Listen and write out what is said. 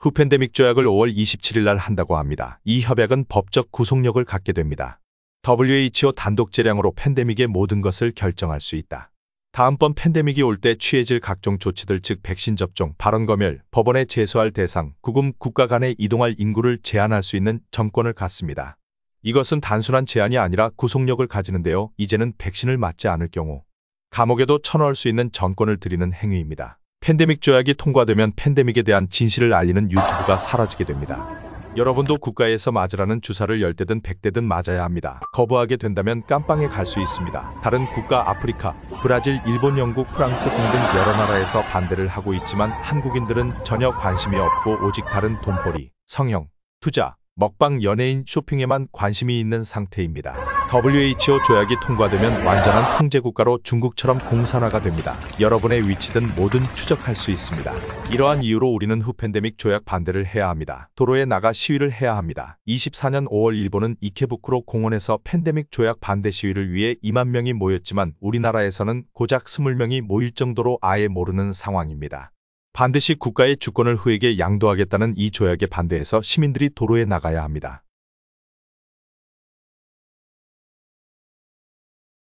후팬데믹 조약을 5월 27일 날 한다고 합니다. 이 협약은 법적 구속력을 갖게 됩니다. WHO 단독 재량으로 팬데믹의 모든 것을 결정할 수 있다. 다음번 팬데믹이 올 때 취해질 각종 조치들 즉 백신 접종, 발언 검열, 법원에 제소할 대상, 구금 국가 간에 이동할 인구를 제한할 수 있는 정권을 갖습니다. 이것은 단순한 제한이 아니라 구속력을 가지는데요. 이제는 백신을 맞지 않을 경우 감옥에도 처넣을 수 있는 정권을 드리는 행위입니다. 팬데믹 조약이 통과되면 팬데믹에 대한 진실을 알리는 유튜브가 사라지게 됩니다. 여러분도 국가에서 맞으라는 주사를 열대든 백대든 맞아야 합니다. 거부하게 된다면 깜빵에 갈 수 있습니다. 다른 국가 아프리카, 브라질, 일본, 영국, 프랑스 등등 여러 나라에서 반대를 하고 있지만 한국인들은 전혀 관심이 없고 오직 다른 돈벌이, 성형, 투자, 먹방 연예인 쇼핑에만 관심이 있는 상태입니다. WHO 조약이 통과되면 완전한 통제국가로 중국처럼 공산화가 됩니다. 여러분의 위치든 뭐든 추적할 수 있습니다. 이러한 이유로 우리는 후팬데믹 조약 반대를 해야 합니다. 도로에 나가 시위를 해야 합니다. 24년 5월 일본은 이케부쿠로 공원에서 팬데믹 조약 반대 시위를 위해 2만 명이 모였지만 우리나라에서는 고작 20명이 모일 정도로 아예 모르는 상황입니다. 반드시 국가의 주권을 후에게 양도하겠다는 이 조약에 반대해서 시민들이 도로에 나가야 합니다.